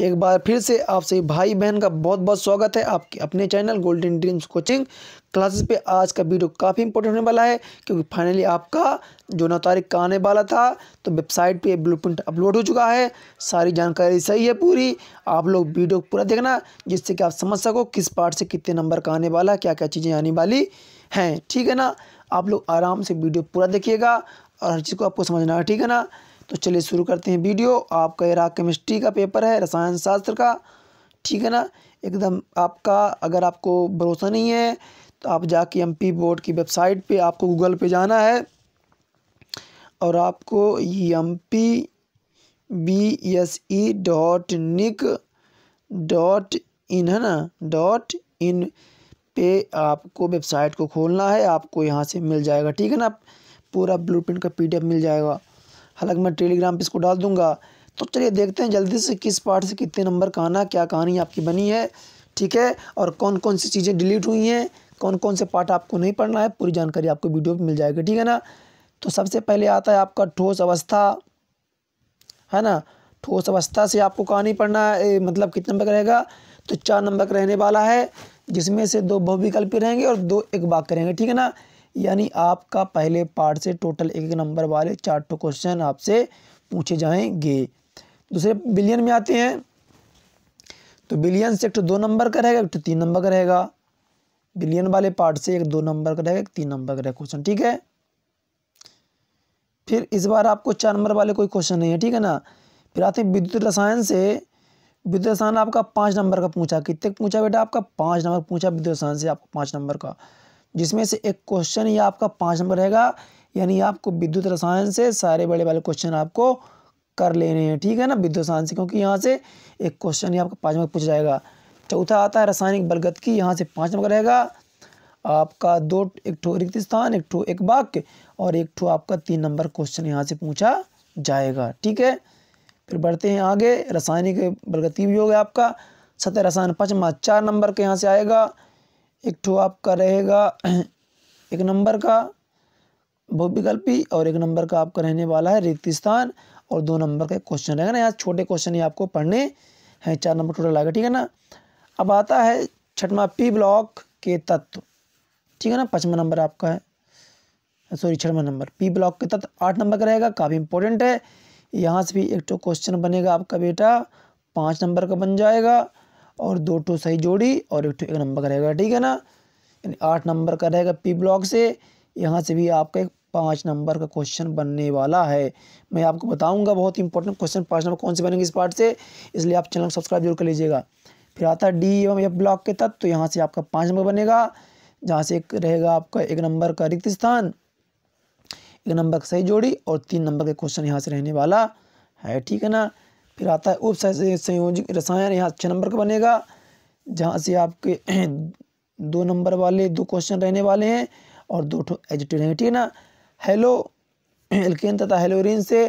एक बार फिर से आप सभी भाई बहन का बहुत बहुत स्वागत है आपके अपने channel golden dreams coaching classes पे आज का वीडियो काफ़ी इंपॉर्टेंट होने वाला है क्योंकि फाइनली आपका जो नौ तारीख का आने वाला था तो वेबसाइट पे ब्लू प्रिंट अपलोड हो चुका है सारी जानकारी सही है पूरी आप लोग वीडियो पूरा देखना जिससे कि आप समझ सको किस पार्ट से कितने नंबर का आने वाला क्या क्या चीज़ें आने वाली हैं ठीक है ना आप लोग आराम से वीडियो पूरा देखिएगा और हर चीज़ को आपको समझना है ठीक है ना तो चलिए शुरू करते हैं वीडियो आपका इराक केमिस्ट्री का पेपर है रसायन शास्त्र का ठीक है ना एकदम आपका अगर आपको भरोसा नहीं है तो आप जाके एम पी बोर्ड की वेबसाइट पे आपको गूगल पे जाना है और आपको M P B S E dot nic dot in है ना डॉट इन पे आपको वेबसाइट को खोलना है आपको यहाँ से मिल जाएगा ठीक है ना पूरा ब्लू प्रिंट का पी मिल जाएगा हालांकि मैं टेलीग्राम पर इसको डाल दूँगा तो चलिए देखते हैं जल्दी से किस पार्ट से कितने नंबर कहाना क्या कहानी आपकी बनी है ठीक है और कौन कौन सी चीज़ें डिलीट हुई हैं कौन कौन से पार्ट आपको नहीं पढ़ना है पूरी जानकारी आपको वीडियो में मिल जाएगी ठीक है ना तो सबसे पहले आता है आपका ठोस अवस्था है ना ठोस अवस्था से आपको कहानी पढ़ना है मतलब कितने नंबर रहेगा तो चार नंबर का रहने वाला है जिसमें से दो बहुविकल्पी रहेंगे और दो एक बाग करेंगे ठीक है ना यानी आपका पहले पार्ट से टोटल एक एक नंबर वाले चार टो क्वेश्चन आपसे पूछे जाएंगे दूसरे बिलियन में आते हैं तो बिलियन से एक तो दो नंबर का रहेगा एक तो तीन नंबर का रहेगा बिलियन वाले पार्ट से एक दो नंबर का रहेगा एक तीन नंबर का रहेगा क्वेश्चन ठीक है फिर इस बार आपको चार नंबर वाले कोई क्वेश्चन नहीं है ठीक है ना फिर आते हैं विद्युत रसायन से विद्युत रसायन आपका पाँच नंबर का पूछा कितने पूछा बेटा आपका पाँच नंबर पूछा विद्युत रसायन से आपको पाँच नंबर का जिसमें से एक क्वेश्चन ये आपका पाँच नंबर रहेगा यानी आपको विद्युत रसायन से सारे बड़े वाले क्वेश्चन आपको कर लेने हैं ठीक है ना विद्युत रसायन से क्योंकि यहाँ से एक क्वेश्चन ही आपका पाँच नंबर पूछा जाएगा चौथा आता है रासायनिक बलगत की यहाँ से पाँच नंबर रहेगा आपका दो एक ठो रिक्त स्थान एक ठो एक वाक्य और एक ठो आपका तीन नंबर क्वेश्चन यहाँ से पूछा जाएगा ठीक है फिर बढ़ते हैं आगे रासायनिक बलगति भी हो गया आपका सतह रसायन पचमा चार नंबर के यहाँ से आएगा एक ठो आपका रहेगा एक नंबर का भूविकल्पी और एक नंबर का आपका रहने वाला है रिक्त स्थान और दो नंबर का क्वेश्चन रहेगा ना यहाँ छोटे क्वेश्चन ही आपको पढ़ने हैं चार नंबर टोटल आएगा ठीक है ना अब आता है छठवा पी ब्लॉक के तत्व ठीक है ना पचवा नंबर आपका है सॉरी छठवा नंबर पी ब्लॉक के तत्व आठ नंबर का रहेगा काफ़ी इंपॉर्टेंट है यहाँ से भी एक तो क्वेश्चन बनेगा आपका बेटा पाँच नंबर का बन जाएगा और दो टू सही जोड़ी और एक एक नंबर का रहेगा ठीक है ना यानी आठ नंबर का रहेगा पी ब्लॉक से यहाँ से भी आपका एक पाँच नंबर का क्वेश्चन बनने वाला है मैं आपको बताऊँगा बहुत इंपॉर्टेंट क्वेश्चन पाँच नंबर कौन से बनेंगे इस पार्ट से इसलिए आप चैनल को सब्सक्राइब जरूर कर लीजिएगा फिर आता है डी एवं एफ ब्लॉक के तत्व तो यहाँ से आपका पाँच नंबर बनेगा जहाँ से एक रहेगा आपका एक नंबर का रिक्त स्थान एक नंबर का सही जोड़ी और तीन नंबर के क्वेश्चन यहाँ से रहने वाला है ठीक है ना फिर आता है उप संयोजक रसायन यहाँ छः नंबर का बनेगा जहाँ से आपके दो नंबर वाले दो क्वेश्चन रहने वाले हैं और दो ठो एजिटिव रहेंगे ठीक है ना हेलो एल्केन तथा हेलोरिन से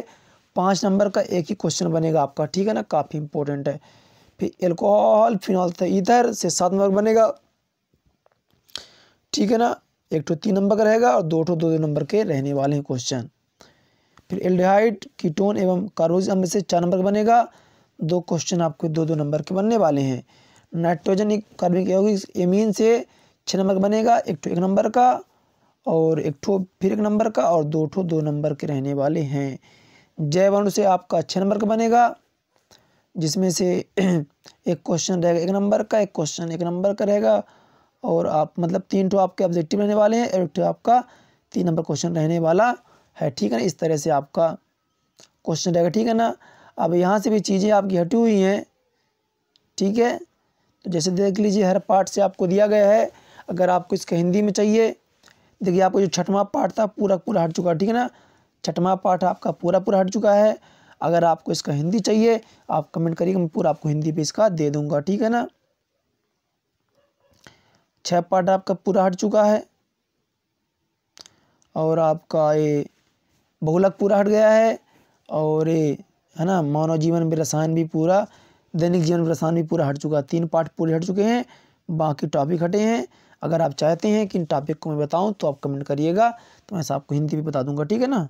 पाँच नंबर का एक ही क्वेश्चन बनेगा आपका ठीक है ना काफ़ी इंपॉर्टेंट है फिर एल्कोहल फिनॉल तथा ईथर से सात नंबर बनेगा ठीक है ना एक ठो तीन नंबर का रहेगा और दो ठो दो दो नंबर के रहने वाले हैं क्वेश्चन फिर एल्डिहाइड कीटोन एवं कार्बोज अम्ल से चार नंबर का बनेगा दो क्वेश्चन आपके दो दो नंबर के बनने वाले हैं नाइट्रोजन एक कार्बनिक यौगिक एमीन से छः नंबर का बनेगा एक ठो एक नंबर का और एक ठो फिर एक नंबर का और दो ठो दो नंबर के रहने वाले हैं जैव अणु से आपका छः नंबर का बनेगा जिसमें से एक क्वेश्चन रहेगा एक नंबर का एक क्वेश्चन एक नंबर का रहेगा और आप मतलब तीन ठो आपके ऑब्जेक्टिव रहने वाले हैं एक ठो आपका तीन नंबर क्वेश्चन रहने वाला है ठीक है ना इस तरह से आपका क्वेश्चन रहेगा ठीक है ना अब यहाँ से भी चीज़ें आपकी हटी हुई हैं ठीक है तो जैसे देख लीजिए हर पार्ट से आपको दिया गया है अगर आपको इसका हिंदी में चाहिए देखिए आपको जो छठवा पार्ट था पूरा पूरा हट चुका है ठीक है ना छठवा पार्ट आपका पूरा पूरा हट चुका है अगर आपको इसका हिंदी चाहिए आप कमेंट करिएगा मैं पूरा आपको हिंदी पे इसका दे दूंगा ठीक है ना छह पार्ट आपका पूरा हट चुका है और आपका ये बहुलक पूरा हट गया है और है ना मानव जीवन में रसायन भी पूरा दैनिक जीवन में रसायन भी पूरा हट चुका तीन पार्ट पूरे हट चुके हैं बाकी टॉपिक हटे हैं अगर आप चाहते हैं कि इन टॉपिक को मैं बताऊं तो आप कमेंट करिएगा तो मैं आपको हिंदी भी बता दूंगा ठीक है ना